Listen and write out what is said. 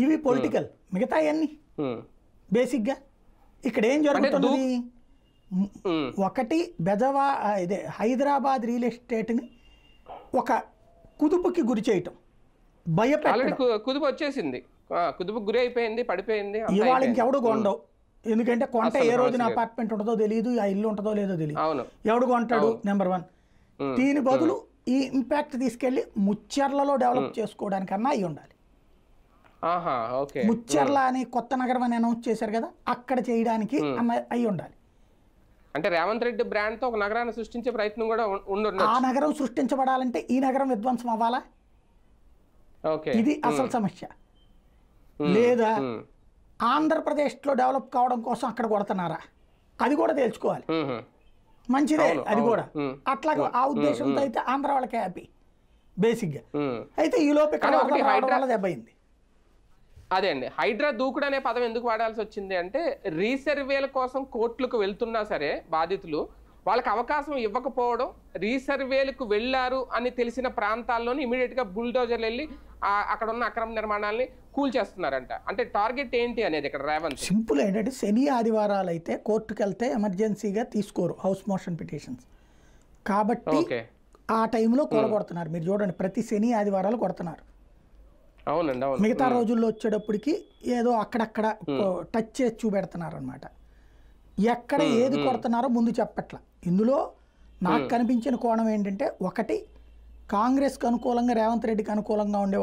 ఇవి పొలిటికల్ మిగతా అన్ని బేసిక్గా hmm. ఇక్కడ ఏం జరుగుతుంది hmm. ఒకటి బెజవా ఇదే హైదరాబాద్ రియల్ ఎస్టేట్ని ఒక కుదుపుకి గురి చేయటం భయపెట్టడం కుదుపు వచ్చేసింది కుదుపు గురి అయిపోయింది పడిపోయింది ఇవాళ ఇంకెవడు hmm. కొండవు ఎందుకంటే కొంట ఏ రోజున అపార్ట్మెంట్ ఉంటుందో తెలియదు ఆ ఇల్లు ఉంటుందో లేదో తెలియదు ఎవడు కొంటాడు నెంబర్ వన్ దీని బదులు ఈ ఇంపాక్ట్ తీసుకెళ్ళి ముచ్చర్లలో డెవలప్ చేసుకోవడానికన్నా అయి ఉండాలి ముచ్చర్లా అని కొత్త నగరం అని అనౌన్స్ చేశారు కదా అక్కడ చేయడానికి అయి ఉండాలి అంటే రేవంత్ రెడ్డి బ్రాండ్ తో ఒక నగరాన్ని సృష్టించే ప్రయత్నం కూడా ఉండదు ఆ నగరం సృష్టించబడాలంటే ఈ నగరం విధ్వంసం అవ్వాలా ఇది అసలు సమస్య లేదా ఆంధ్రప్రదేశ్లో డెవలప్ కావడం కోసం అక్కడ కొడుతున్నారా అది కూడా తెలుసుకోవాలి మంచిదే అది కూడా అట్లాగే ఆ ఉద్దేశంతో అయితే ఆంధ్ర వాళ్ళకి హ్యాపీ గా అయితే ఈ లోపల దెబ్బ అయింది అదే అండి హైడ్రా దూకుడు అనే పదం ఎందుకు వాడాల్సి వచ్చింది అంటే రీసర్వేల కోసం కోర్టులకు వెళ్తున్నా సరే బాధితులు వాళ్ళకి అవకాశం ఇవ్వకపోవడం రీసర్వేలకు వెళ్ళారు అని తెలిసిన ప్రాంతాల్లోని ఇమీడియట్గా బుల్డోజర్లు వెళ్ళి అక్కడ ఉన్న అక్రమ నిర్మాణాలని కూల్చేస్తున్నారంట అంటే టార్గెట్ ఏంటి అనేది ఇక్కడ రేవంత్ సింపుల్ ఏంటంటే శని ఆదివారాలు అయితే కోర్టుకు వెళ్తే ఎమర్జెన్సీగా తీసుకోరు హౌస్ మోషన్ పిటిషన్స్ కాబట్టి ఆ టైంలో కూడగొడుతున్నారు మీరు చూడండి ప్రతి శని ఆదివారాలు కొడుతున్నారు అవునండి అవును మిగతా రోజుల్లో వచ్చేటప్పటికి ఏదో అక్కడక్కడ టచ్ చేసి చూపెడుతున్నారు అనమాట ఎక్కడ ఏది కొడుతున్నారో ముందు చెప్పట్ల ఇందులో నాకు కనిపించిన కోణం ఏంటంటే ఒకటి కాంగ్రెస్కి అనుకూలంగా రేవంత్ రెడ్డికి అనుకూలంగా ఉండే